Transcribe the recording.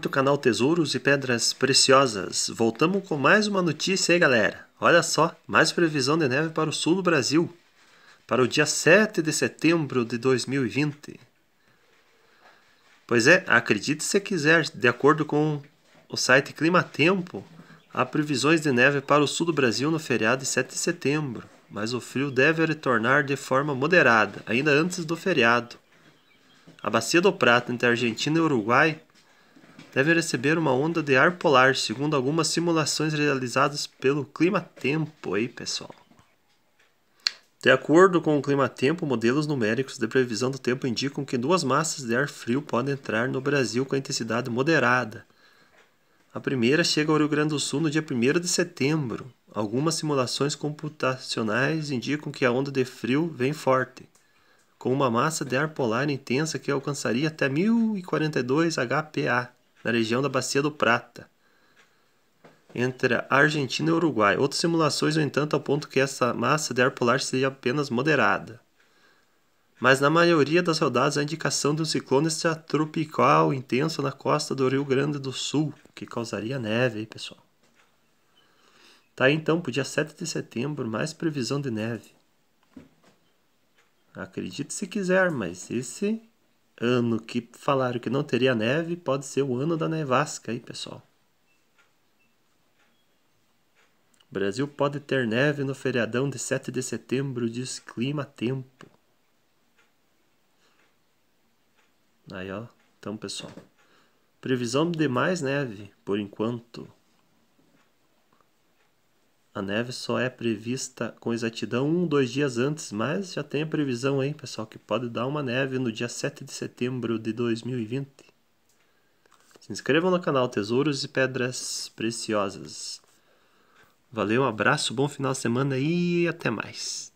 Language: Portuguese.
do canal Tesouros e Pedras Preciosas. Voltamos com mais uma notícia aí, galera. Olha só, mais previsão de neve para o sul do Brasil, para o dia 7 de setembro de 2020. Pois é, acredite se quiser, de acordo com o site Climatempo, há previsões de neve para o sul do Brasil no feriado de 7 de setembro, mas o frio deve retornar de forma moderada, ainda antes do feriado. A Bacia do Prata entre Argentina e Uruguai deve receber uma onda de ar polar, segundo algumas simulações realizadas pelo Tempo. aí, pessoal. De acordo com o Clima Tempo, modelos numéricos de previsão do tempo indicam que duas massas de ar frio podem entrar no Brasil com intensidade moderada. A primeira chega ao Rio Grande do Sul no dia 1 de setembro. Algumas simulações computacionais indicam que a onda de frio vem forte, com uma massa de ar polar intensa que alcançaria até 1042 HPA, na região da Bacia do Prata, entre a Argentina e o Uruguai. Outras simulações, no entanto, apontam que essa massa de ar polar seria apenas moderada. Mas na maioria das rodadas há indicação de um ciclone extratropical intenso na costa do Rio Grande do Sul, que causaria neve aí, pessoal. Tá então, para o dia 7 de setembro, mais previsão de neve. Acredite se quiser, mas esse ano que falaram que não teria neve pode ser o ano da nevasca aí, pessoal. O Brasil pode ter neve no feriadão de 7 de setembro, diz Clima Tempo. Aí, ó. Então, pessoal. Previsão de mais neve, por enquanto. A neve só é prevista com exatidão um, dois dias antes, mas já tem a previsão aí, pessoal, que pode dar uma neve no dia 7 de setembro de 2020. Se inscrevam no canal Tesouros e Pedras Preciosas. Valeu, um abraço, bom final de semana e até mais.